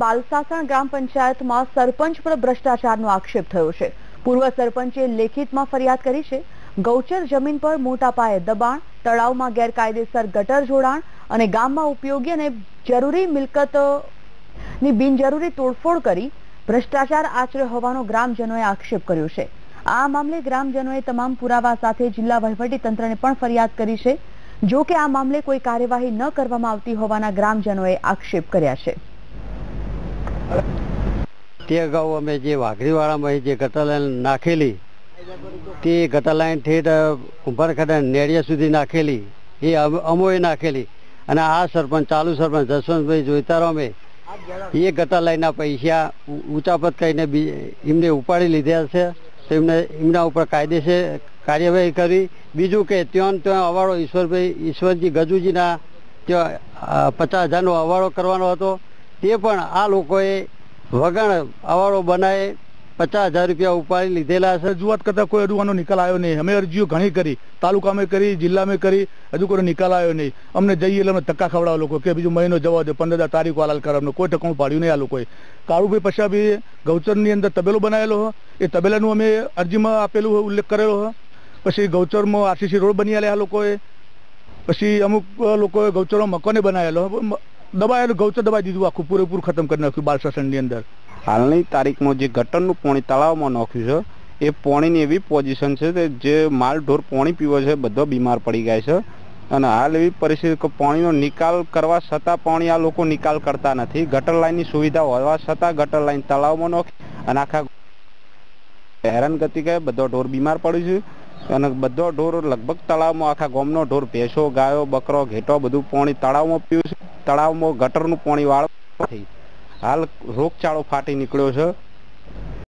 બાલસાસણ ગ્રામ પંચાયતમાં સરપંચ પર ભ્રષ્ટાચારનો આક્ષેપ થયો છે પૂર્વ સરપંચે લેખિતમાં ફરિયાદ કરી છે ગૌચર જમીન પર મોટા પાયે દબાણ તળાવમાં ગેરકાયદેસર ગટર જોડાણ અને ગામમાં ઉપયોગી અને જરૂરી મિલકત બિનજરૂરી તોડફોડ કરી ભ્રષ્ટાચાર આચર્યો હોવાનો ગ્રામજનોએ આક્ષેપ કર્યો છે આ મામલે ગ્રામજનોએ તમામ પુરાવા સાથે જિલ્લા તંત્રને પણ ફરિયાદ કરી છે જો કે આ મામલે કોઈ કાર્યવાહી ન કરવામાં આવતી હોવાના ગ્રામજનોએ આક્ષેપ કર્યા છે તે અગાઉ અમે જે વાઘરીવાળામાં જે ગટર લાઈન નાખેલી તે ગટર લાઈન ઠેઠ ઉંભરખડા નેડિયા સુધી નાખેલી એ અમોએ નાખેલી અને આ સરપંચ ચાલુ સરપંચ જસવંતભાઈ જોઈતા અમે એ ગટર લાઈનના પૈસા ઊંચાપત કરીને એમને ઉપાડી લીધા છે તો એમને એમના ઉપર કાયદેસર કાર્યવાહી કરી બીજું કે ત્યાં ત્યાં અવાળો ઈશ્વરભાઈ ઈશ્વરજી ગજુજીના ત્યાં પચાસ હજારનો અવાળો કરવાનો હતો તે પણ આ લોકોએ વગણ અવાળો બનાવે પચાસ હજાર રૂપિયા ઉપાડી લીધેલા છે રજૂઆત કરતા કોઈ હજુ આનો નિકાલ આવ્યો નહીં અમે અરજીઓ ઘણી કરી તાલુકામાં કરી જિલ્લામાં કરી હજુ કોઈ નિકાલ આવ્યો નહીં અમને જઈએ એટલે અમને ધક્કા ખવડાવો લોકો કે બીજું મહિનો જવા દો પંદર હજાર તારીખો હાલ કરો કોઈ ટકણું પાડ્યું નહીં આ લોકોએ કાળુભાઈ પશાભાઈએ ગૌચરની અંદર તબેલો બનાવેલો હો એ તબેલાનું અમે અરજીમાં આપેલું ઉલ્લેખ કરેલો હો પછી ગૌચરમાં આરસીસી રોડ બની આલે આ લોકોએ પછી અમુક લોકોએ ગૌચરમાં મકાને બનાવેલો દબાયેલું ગૌચર દબાઈ દીધું આખું પૂરેપૂરું ખતમ કરી નાખ્યું બાલસાસણની અંદર હાલની તારીખમાં જે ગટરનું પાણી તળાવમાં નાખ્યું છે એ પાણીની એવી પોઝિશન છે કે જે માલ ઢોર પાણી પીવો છે બધો બીમાર પડી ગયા છે અને હાલ એવી પરિસ્થિતિ કે પાણીનો નિકાલ કરવા છતાં પાણી આ લોકો નિકાલ કરતા નથી ગટર લાઇનની સુવિધા હોવા છતાં ગટર લાઇન તળાવમાં નાખી અને આખા ગતિ કે બધો ઢોર બીમાર પડ્યું છે અને બધો ઢોર લગભગ તળાવમાં આખા ગોમનો ઢોર ભેંસો ગાયો બકરો ઘેટો બધું પાણી તળાવમાં પીવું છે તળાવમાં ગટરનું પાણી વાળ થઈ હાલ રોગચાળો ફાટી નીકળ્યો છે